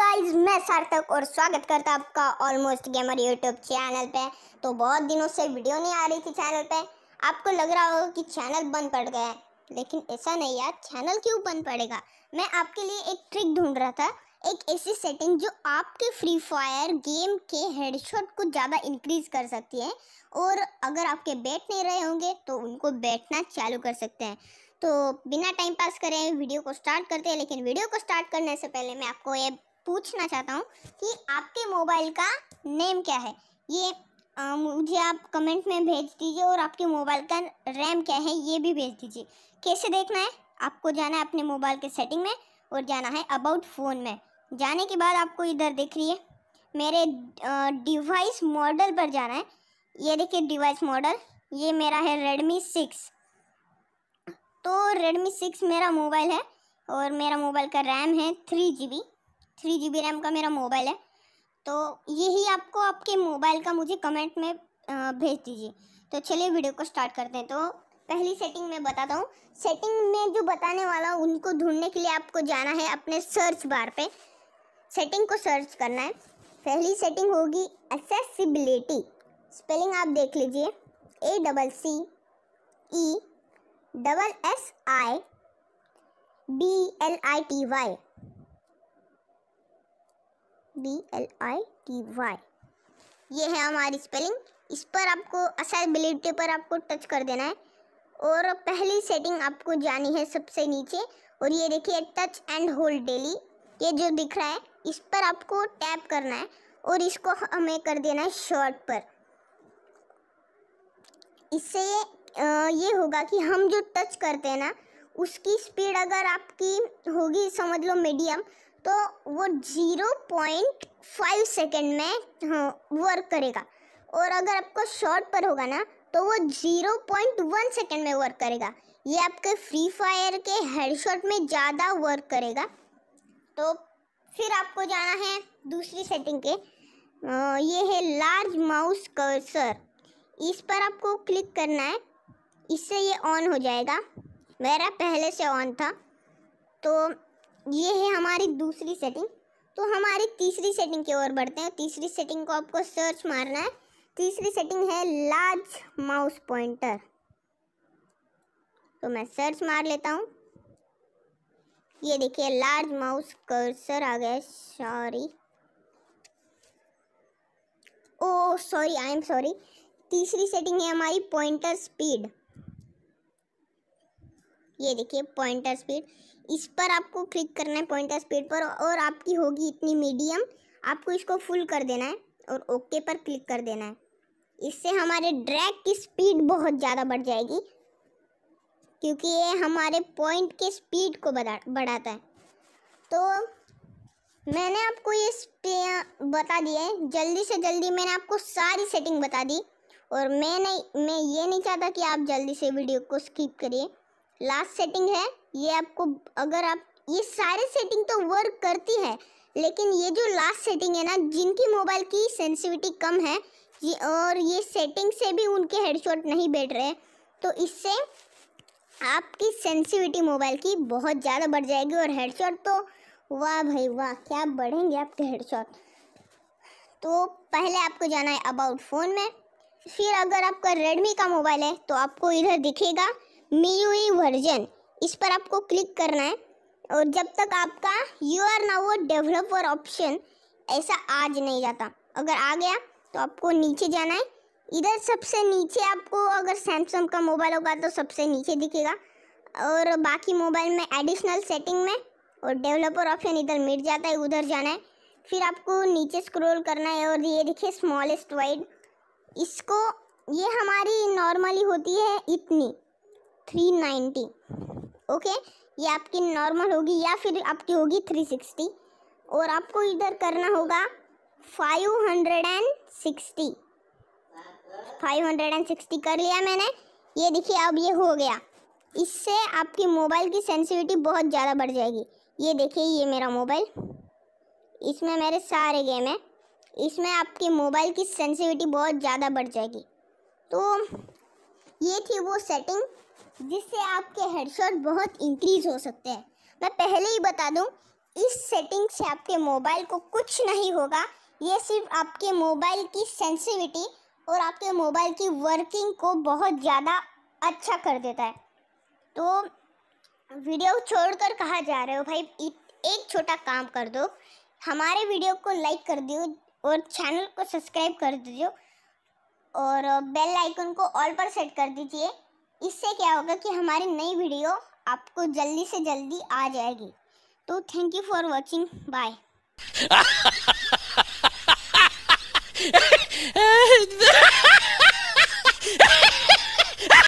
guys मैं सार्थक और स्वागत करता आपका ऑलमोस्ट गेमर यूट्यूब चैनल पे तो बहुत दिनों से वीडियो नहीं आ रही थी चैनल पे आपको लग रहा होगा कि चैनल बंद पड़ गया है लेकिन ऐसा नहीं यार चैनल क्यों बंद पड़ेगा मैं आपके लिए एक ट्रिक ढूंढ रहा था एक ऐसी सेटिंग जो आपके फ्री फायर गेम के हेडशॉट को ज़्यादा इंक्रीज कर सकती है और अगर आपके बैठ नहीं रहे होंगे तो उनको बैठना चालू कर सकते हैं तो बिना टाइम पास करें वीडियो को स्टार्ट करते हैं लेकिन वीडियो को स्टार्ट करने से पहले मैं आपको ये पूछना चाहता हूँ कि आपके मोबाइल का नेम क्या है ये आ, मुझे आप कमेंट में भेज दीजिए और आपके मोबाइल का रैम क्या है ये भी भेज दीजिए कैसे देखना है आपको जाना है अपने मोबाइल के सेटिंग में और जाना है अबाउट फ़ोन में जाने के बाद आपको इधर देख रही है मेरे डिवाइस मॉडल पर जाना है ये देखिए डिवाइस मॉडल ये मेरा है रेडमी सिक्स तो रेडमी सिक्स मेरा मोबाइल है और मेरा मोबाइल का रैम है three G B three G B RAM का मेरा मोबाइल है तो यही आपको आपके मोबाइल का मुझे कमेंट में भेज दीजिए तो चलिए वीडियो को स्टार्ट करते हैं तो पहली सेटिंग में बताता हूँ सेटिंग में जो बताने वाला उनको ढूंढने के लिए आपको जाना है अपने सर्च बार पे सेटिंग को सर्च करना है पहली सेटिंग होगी एक्सेसिबिलिटी स्पेलिंग आप देख लीजिए A double C E double S I B L I T Y B L I T Y ये है हमारी स्पेलिंग इस पर आपको असाइबिलिटी पर आपको टच कर देना है और पहली सेटिंग आपको जानी है सबसे नीचे और ये देखिए टच एंड होल्ड डेली ये जो दिख रहा है इस पर आपको टैप करना है और इसको हमें कर देना है शॉर्ट पर इससे ये होगा कि हम जो टच करते हैं ना उसकी स्पीड अगर आपकी होगी समझ लो मीडियम तो वो जीरो पॉइंट फाइव सेकेंड में वर्क हाँ, करेगा और अगर आपको शॉर्ट पर होगा ना तो वो जीरो पॉइंट वन सेकेंड में वर्क करेगा ये आपके फ्री फायर के हेडशॉट में ज़्यादा वर्क करेगा तो फिर आपको जाना है दूसरी सेटिंग के ये है लार्ज माउस कर्सर इस पर आपको क्लिक करना है इससे ये ऑन हो जाएगा मेरा पहले से ऑन था तो ये है हमारी दूसरी सेटिंग तो हमारी तीसरी सेटिंग की ओर बढ़ते हैं तीसरी सेटिंग को आपको सर्च मारना है तीसरी सेटिंग है लार्ज माउस पॉइंटर तो मैं सर्च मार लेता हूँ ये देखिए लार्ज माउस कर्सर आ गया sorry oh sorry I am sorry तीसरी सेटिंग है हमारी पॉइंटर स्पीड ये देखिए पॉइंटर स्पीड इस पर आपको क्लिक करना है पॉइंटर स्पीड पर और आपकी होगी इतनी मीडियम आपको इसको फुल कर देना है और ओके पर क्लिक कर देना है इससे हमारे ड्रैग की स्पीड बहुत ज़्यादा बढ़ जाएगी क्योंकि ये हमारे पॉइंट के स्पीड को बढ़ा बढ़ाता है तो मैंने आपको ये बता दिया है जल्दी से जल्दी मैंने आपको सारी सेटिंग बता दी और मैं नहीं मैं ये नहीं चाहता कि आप जल्दी से वीडियो को स्किप करिए लास्ट सेटिंग है ये आपको अगर आप ये सारे सेटिंग तो वर्क करती है लेकिन ये जो लास्ट सेटिंग है ना जिनकी मोबाइल की सेंसिविटी कम है ये और ये सेटिंग से भी उनके हेडशॉट नहीं बैठ रहे तो इससे आपकी सेंसिविटी मोबाइल की बहुत ज़्यादा बढ़ जाएगी और हेडशॉट तो वाह भाई वाह क्या बढ़ेंगे आपके हेडशॉट तो पहले आपको जाना है अबाउट फ़ोन में फिर अगर आपका रेडमी का मोबाइल है तो आपको इधर दिखेगा मी वर्जन इस पर आपको क्लिक करना है और जब तक आपका you are now a developer option ऐसा आज नहीं जाता अगर आ गया तो आपको नीचे जाना है इधर सबसे नीचे आपको अगर सैमसंग का मोबाइल होगा तो सबसे नीचे दिखेगा और बाकी मोबाइल में एडिशनल सेटिंग में और डेवलपर ऑप्शन इधर मिट जाता है उधर जाना है फिर आपको नीचे स्क्रॉल करना है और ये देखिए स्मॉलेस्ट वाइड इसको ये हमारी नॉर्मली होती है इतनी थ्री नाइन्टी ओके ये आपकी नॉर्मल होगी या फिर आपकी होगी थ्री सिक्सटी और आपको इधर करना होगा five hundred and sixty five hundred and sixty कर लिया मैंने ये देखिए अब ये हो गया इससे आपकी मोबाइल की सेंसिटिविटी बहुत ज़्यादा बढ़ जाएगी ये देखिए ये मेरा मोबाइल इसमें मेरे सारे गेम हैं इसमें आपकी मोबाइल की सेंसिटिविटी बहुत ज़्यादा बढ़ जाएगी तो ये थी वो सेटिंग जिससे आपके हेडशॉट बहुत इंक्रीज हो सकते हैं मैं पहले ही बता दूं इस सेटिंग से आपके मोबाइल को कुछ नहीं होगा ये सिर्फ आपके मोबाइल की सेंसिविटी और आपके मोबाइल की वर्किंग को बहुत ज़्यादा अच्छा कर देता है तो वीडियो छोड़कर कहा जा रहे हो भाई एक छोटा काम कर दो हमारे वीडियो को लाइक कर दियो और चैनल को सब्सक्राइब कर दीजिए और बेल आइकन को ऑल पर सेट कर दीजिए इससे क्या होगा कि हमारी नई वीडियो आपको जल्दी से जल्दी आ जाएगी तो thank you for watching bye